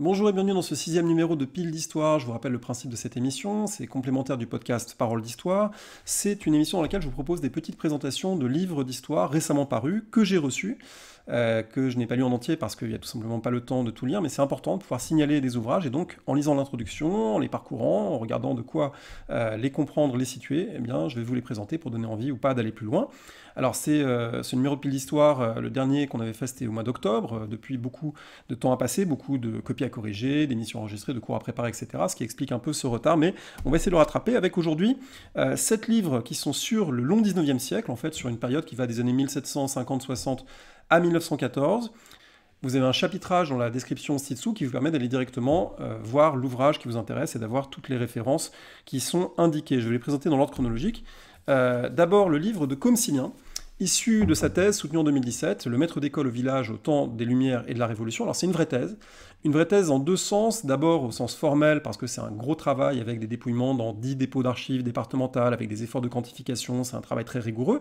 Bonjour et bienvenue dans ce sixième numéro de Pile d'Histoire. Je vous rappelle le principe de cette émission, c'est complémentaire du podcast Parole d'Histoire. C'est une émission dans laquelle je vous propose des petites présentations de livres d'histoire récemment parus que j'ai reçus. Euh, que je n'ai pas lu en entier parce qu'il n'y a tout simplement pas le temps de tout lire, mais c'est important de pouvoir signaler des ouvrages, et donc en lisant l'introduction, en les parcourant, en regardant de quoi euh, les comprendre, les situer, eh bien, je vais vous les présenter pour donner envie ou pas d'aller plus loin. Alors c'est euh, ce numéro de pile d'histoire, euh, le dernier qu'on avait fait c'était au mois d'octobre, depuis beaucoup de temps à passer, beaucoup de copies à corriger, d'émissions enregistrées, de cours à préparer, etc., ce qui explique un peu ce retard, mais on va essayer de le rattraper avec aujourd'hui sept livres qui sont sur le long 19e siècle, en fait sur une période qui va des années 1750-60 à 1914. Vous avez un chapitrage dans la description ci-dessous qui vous permet d'aller directement euh, voir l'ouvrage qui vous intéresse et d'avoir toutes les références qui sont indiquées. Je vais les présenter dans l'ordre chronologique. Euh, d'abord, le livre de Comcilien. Issu de sa thèse soutenue en 2017, le maître d'école au village au temps des Lumières et de la Révolution, alors c'est une vraie thèse, une vraie thèse en deux sens, d'abord au sens formel, parce que c'est un gros travail avec des dépouillements dans dix dépôts d'archives départementales, avec des efforts de quantification, c'est un travail très rigoureux,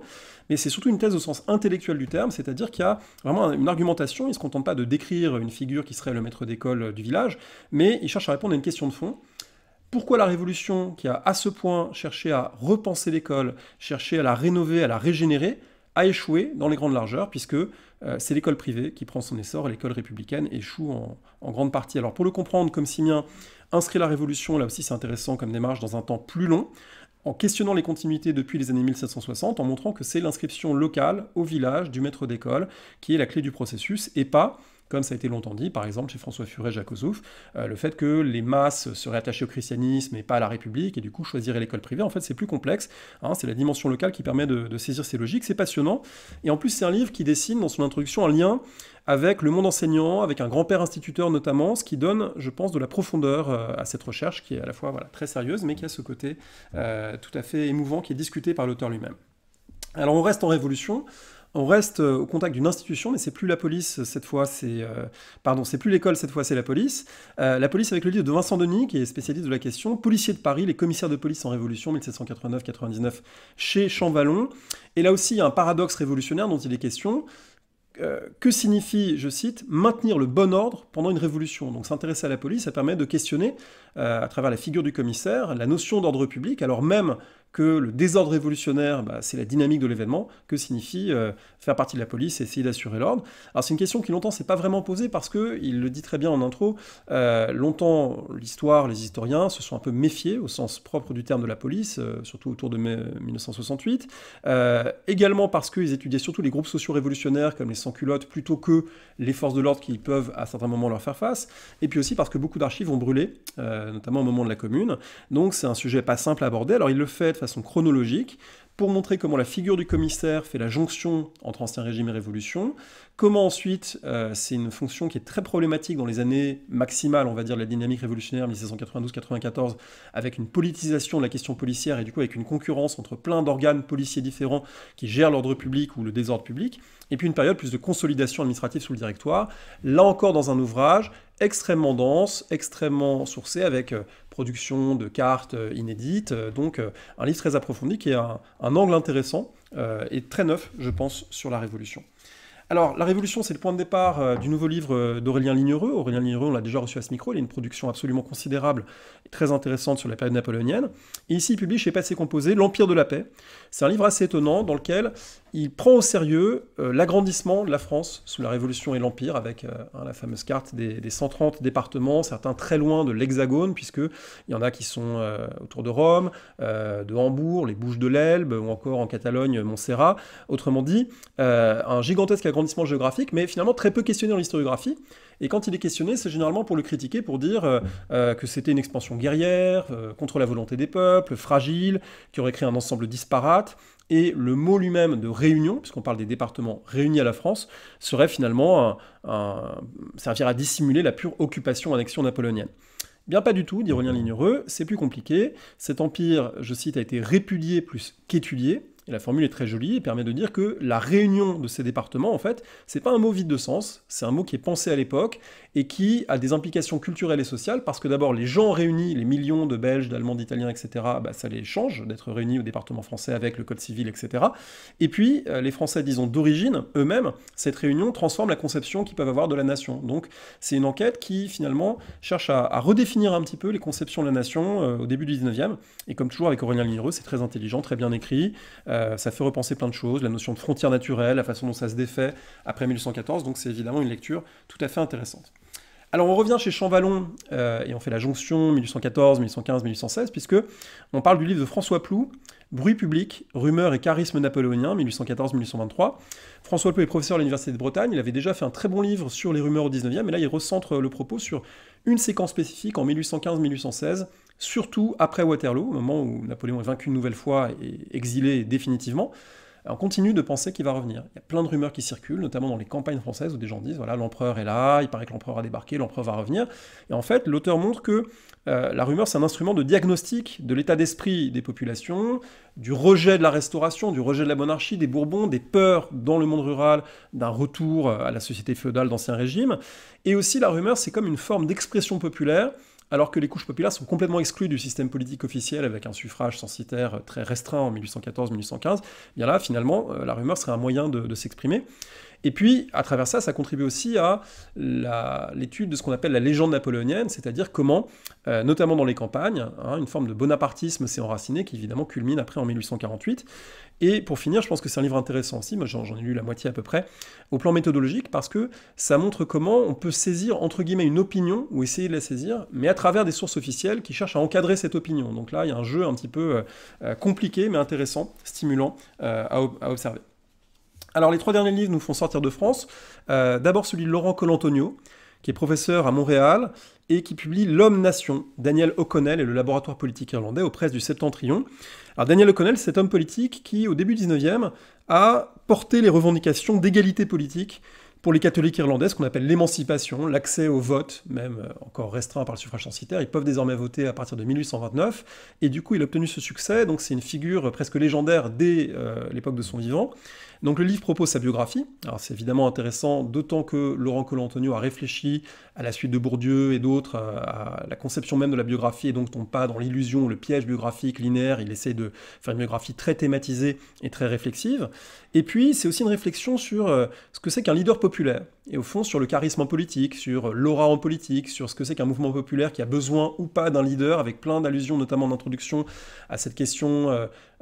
mais c'est surtout une thèse au sens intellectuel du terme, c'est-à-dire qu'il y a vraiment une argumentation, il ne se contente pas de décrire une figure qui serait le maître d'école du village, mais il cherche à répondre à une question de fond. Pourquoi la Révolution, qui a à ce point cherché à repenser l'école, cherché à la rénover, à la régénérer, a échoué dans les grandes largeurs, puisque euh, c'est l'école privée qui prend son essor, et l'école républicaine échoue en, en, grande partie. Alors pour le comprendre, comme Simien inscrit la Révolution, là aussi c'est intéressant comme démarche, dans un temps plus long, en questionnant les continuités depuis les années 1760, en montrant que c'est l'inscription locale au village du maître d'école qui est la clé du processus, et pas comme ça a été longtemps dit, par exemple chez François Furet, Jacques Ozouf, euh, le fait que les masses seraient attachées au christianisme et pas à la République, et du coup choisiraient l'école privée, en fait c'est plus complexe, hein, c'est la dimension locale qui permet de, saisir ces logiques, c'est passionnant, et en plus c'est un livre qui dessine dans son introduction un lien avec le monde enseignant, avec un grand-père instituteur notamment, ce qui donne, je pense, de la profondeur euh, à cette recherche qui est à la fois très sérieuse, mais qui a ce côté euh, tout à fait émouvant qui est discuté par l'auteur lui-même. Alors on reste en révolution, on reste euh, au contact d'une institution, mais c'est plus la police euh, cette fois, c'est euh, pardon, c'est plus l'école cette fois, c'est la police. la police avec le livre de Vincent Denis, qui est spécialiste de la question, policier de Paris, les commissaires de police en révolution 1789-99 chez Champvallon. Et là aussi, il y a un paradoxe révolutionnaire dont il est question. que signifie, je cite, maintenir le bon ordre pendant une révolution Donc s'intéresser à la police, ça permet de questionner, à travers la figure du commissaire, la notion d'ordre public, alors même que le désordre révolutionnaire, bah, c'est la dynamique de l'événement, que signifie euh, faire partie de la police et essayer d'assurer l'ordre. Alors c'est une question qui longtemps s'est pas vraiment posée parce que, il le dit très bien en intro, euh, longtemps l'histoire, les historiens se sont un peu méfiés au sens propre du terme de la police, euh, surtout autour de mai 1968, également parce qu'ils étudiaient surtout les groupes sociaux révolutionnaires comme les sans-culottes plutôt que les forces de l'ordre qui peuvent à certains moments leur faire face, et puis aussi parce que beaucoup d'archives ont brûlé, notamment au moment de la commune. Donc c'est un sujet pas simple à aborder. Alors il le fait de façon chronologique pour montrer comment la figure du commissaire fait la jonction entre Ancien Régime et Révolution, comment ensuite, euh, c'est une fonction qui est très problématique dans les années maximales, on va dire, de la dynamique révolutionnaire 1792-94, avec une politisation de la question policière et du coup avec une concurrence entre plein d'organes policiers différents qui gèrent l'ordre public ou le désordre public, et puis une période plus de consolidation administrative sous le directoire, là encore dans un ouvrage extrêmement dense, extrêmement sourcé, avec euh, production de cartes euh, inédites. Euh, donc euh, un livre très approfondi qui est un, angle intéressant et très neuf, je pense, sur la Révolution. Alors, La Révolution, c'est le point de départ du nouveau livre d'Aurélien Lignereux. Aurélien Lignereux, on l'a déjà reçu à ce micro, il a une production absolument considérable et très intéressante sur la période napoléonienne. Et ici, il publie chez Passé Composé L'Empire de la Paix. C'est un livre assez étonnant dans lequel il prend au sérieux euh, l'agrandissement de la France sous la Révolution et l'Empire, avec euh, hein, la fameuse carte des, 130 départements, certains très loin de l'Hexagone, puisqu'il y en a qui sont euh, autour de Rome, de Hambourg, les Bouches de l'Elbe, ou encore en Catalogne, Montserrat. Autrement dit, un gigantesque agrandissement géographique, mais finalement très peu questionné en historiographie. Et quand il est questionné, c'est généralement pour le critiquer, pour dire euh, euh, que c'était une expansion guerrière, euh, contre la volonté des peuples, fragile, qui aurait créé un ensemble disparate. Et le mot lui-même de réunion, puisqu'on parle des départements réunis à la France, serait finalement un, servir à dissimuler la pure occupation-annexion napoléonienne. Bien pas du tout, dit Rolien Lignereux, c'est plus compliqué. Cet empire, je cite, a été répudié plus qu'étudié la formule est très jolie et permet de dire que la réunion de ces départements, en fait, c'est pas un mot vide de sens, c'est un mot qui est pensé à l'époque et qui a des implications culturelles et sociales parce que d'abord, les gens réunis, les millions de Belges, d'Allemands, d'Italiens, etc., bah, ça les change d'être réunis au département français avec le code civil, etc. Et puis, euh, les Français, disons, d'origine, eux-mêmes, cette réunion transforme la conception qu'ils peuvent avoir de la nation. Donc, c'est une enquête qui, finalement, cherche à, redéfinir un petit peu les conceptions de la nation euh, au début du 19e. Et comme toujours avec Aurélien Lignereux, c'est très intelligent, très bien écrit. Euh, euh, ça fait repenser plein de choses, la notion de frontière naturelle, la façon dont ça se défait après 1814, donc c'est évidemment une lecture tout à fait intéressante. Alors on revient chez Champvallon euh, et on fait la jonction 1814, 1815, 1816, puisque on parle du livre de François Plou, Bruit public, rumeurs et charisme napoléonien, 1814-1823. François Plou est professeur à l'Université de Bretagne, il avait déjà fait un très bon livre sur les rumeurs au 19e, et là il recentre le propos sur une séquence spécifique en 1815-1816 surtout après Waterloo, au moment où Napoléon est vaincu une nouvelle fois et exilé définitivement. Euh, on continue de penser qu'il va revenir. Il y a plein de rumeurs qui circulent, notamment dans les campagnes françaises, où des gens disent, voilà, l'empereur est là, il paraît que l'empereur a débarqué, l'empereur va revenir. Et en fait, l'auteur montre que euh, la rumeur, c'est un instrument de diagnostic de l'état d'esprit des populations, du rejet de la restauration, du rejet de la monarchie, des Bourbons, des peurs dans le monde rural, d'un retour euh, à la société féodale d'Ancien Régime. Et aussi, la rumeur, c'est comme une forme d'expression populaire alors que les couches populaires sont complètement exclues du système politique officiel avec un suffrage censitaire très restreint en 1814-1815, eh bien là, finalement, euh, la rumeur serait un moyen de, de s'exprimer. Et puis, à travers ça, ça contribue aussi à l'étude de ce qu'on appelle la légende napoléonienne, c'est-à-dire comment, euh, notamment dans les campagnes, hein, une forme de bonapartisme s'est enracinée, qui évidemment culmine après en 1848. Et pour finir, je pense que c'est un livre intéressant aussi, moi j'en ai lu la moitié à peu près, au plan méthodologique, parce que ça montre comment on peut saisir, entre guillemets, une opinion, ou essayer de la saisir, mais à travers des sources officielles qui cherchent à encadrer cette opinion. Donc là, il y a un jeu un petit peu euh, euh, compliqué, mais intéressant, stimulant à observer. Alors les trois derniers livres nous font sortir de France. Euh, d'abord celui de Laurent Colantonio, qui est professeur à Montréal et qui publie L'Homme-Nation, Daniel O'Connell et le laboratoire politique irlandais aux presses du Septentrion. Alors Daniel O'Connell, c'est homme politique qui, au début du 19e, a porté les revendications d'égalité politique pour les catholiques irlandais, ce qu'on appelle l'émancipation, l'accès au vote, même euh, encore restreint par le suffrage censitaire, ils peuvent désormais voter à partir de 1829, et du coup il a obtenu ce succès, donc c'est une figure euh, presque légendaire dès l'époque de son vivant. Donc le livre propose sa biographie. Alors c'est évidemment intéressant, d'autant que Laurent Colantonio a réfléchi à la suite de Bourdieu et d'autres euh, à la conception même de la biographie et donc tombe pas dans l'illusion, le piège biographique linéaire. Il essaie de faire une biographie très thématisée et très réflexive. Et puis c'est aussi une réflexion sur euh, ce que c'est qu'un leader populaire et au fond sur le charisme en politique, sur euh, l'aura en politique, sur ce que c'est qu'un mouvement populaire qui a besoin ou pas d'un leader, avec plein d'allusions notamment introduction à cette question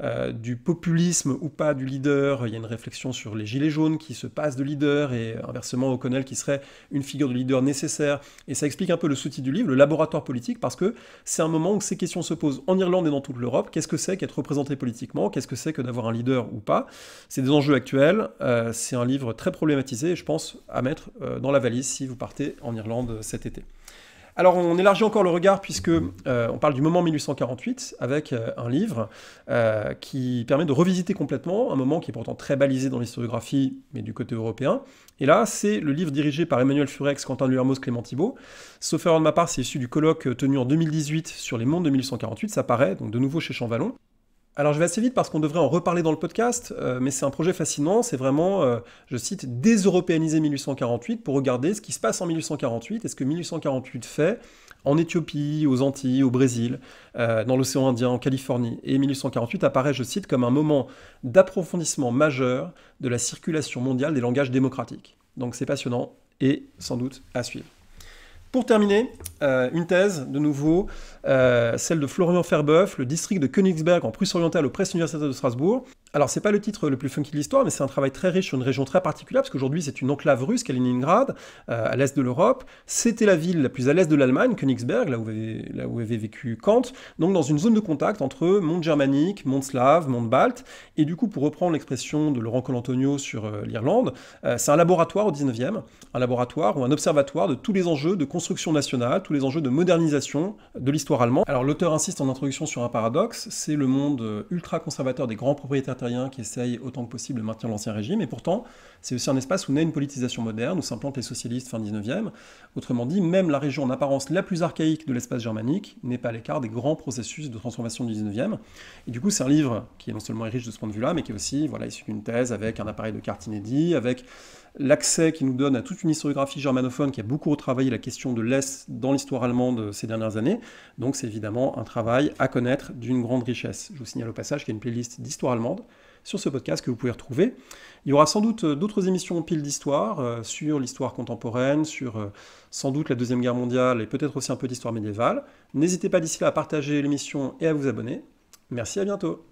euh, du populisme ou pas du leader. Il y a une réflexion sur les gilets jaunes qui se passent de leader et inversement O'Connell qui serait une figure de leader nécessaire. Et ça explique un peu le sous du livre, le laboratoire politique, parce que c'est un moment où ces questions se posent en Irlande et dans toute l'Europe. Qu'est-ce que c'est qu'être représenté politiquement Qu'est-ce que c'est que d'avoir un leader ou pas C'est des enjeux actuels. Euh, c'est un livre très problématisé et je pense à mettre euh, dans la valise si vous partez en Irlande cet été. Alors on élargit encore le regard puisque euh, on parle du moment 1848 avec euh, un livre euh, qui permet de revisiter complètement un moment qui est pourtant très balisé dans l'historiographie, mais du côté européen. Et là, c'est le livre dirigé par Emmanuel Furex, Quentin Luermos, Clément Thibault. Sauf erreur de ma part, c'est issu du colloque tenu en 2018 sur les mondes de 1848. Ça paraît donc de nouveau chez Champvallon. Alors je vais assez vite parce qu'on devrait en reparler dans le podcast, euh, mais c'est un projet fascinant, c'est vraiment, euh, je cite, déseuropéaniser 1848 pour regarder ce qui se passe en 1848 et ce que 1848 fait en Éthiopie, aux Antilles, au Brésil, euh, dans l'océan Indien, en Californie. Et 1848 apparaît, je cite, comme un moment d'approfondissement majeur de la circulation mondiale des langages démocratiques. Donc c'est passionnant et sans doute à suivre. Pour terminer, euh, une thèse de nouveau, euh, celle de Florian Ferbeuf, le district de Königsberg en Prusse-Orientale au Presse-Université de Strasbourg. Alors, c'est pas le titre le plus funky de l'histoire, mais c'est un travail très riche sur une région très particulière, parce qu'aujourd'hui, c'est une enclave russe, Kaliningrad, euh, à l'est de l'Europe. C'était la ville la plus à l'est de l'Allemagne, Königsberg, là où, avait, vécu Kant, donc dans une zone de contact entre monde germanique, monde slave, monde balte. Et du coup, pour reprendre l'expression de Laurent Colantonio sur euh, l'Irlande, euh, c'est un laboratoire au 19e, un laboratoire ou un observatoire de tous les enjeux de construction nationale, tous les enjeux de modernisation de l'histoire allemande. Alors, l'auteur insiste en introduction sur un paradoxe, c'est le monde ultra-conservateur des grands propriétaires qui essaye autant que possible de maintenir l'ancien régime. Et pourtant, c'est aussi un espace où naît une politisation moderne, où s'implantent les socialistes fin 19e. Autrement dit, même la région en apparence la plus archaïque de l'espace germanique n'est pas à l'écart des grands processus de transformation du 19e. Et du coup, c'est un livre qui est non seulement riche de ce point de vue-là, mais qui est aussi voilà, issu d'une thèse avec un appareil de cartes inédit, avec l'accès qui nous donne à toute une historiographie germanophone qui a beaucoup retravaillé la question de l'Est dans l'histoire allemande ces dernières années. Donc c'est évidemment un travail à connaître d'une grande richesse. Je vous signale au passage qu'il y a une playlist d'histoire allemande sur ce podcast que vous pouvez retrouver. Il y aura sans doute euh, d'autres émissions pile d'histoire, euh, sur l'histoire contemporaine, sur euh, sans doute la Deuxième Guerre mondiale et peut-être aussi un peu d'histoire médiévale. N'hésitez pas d'ici là à partager l'émission et à vous abonner. Merci, à bientôt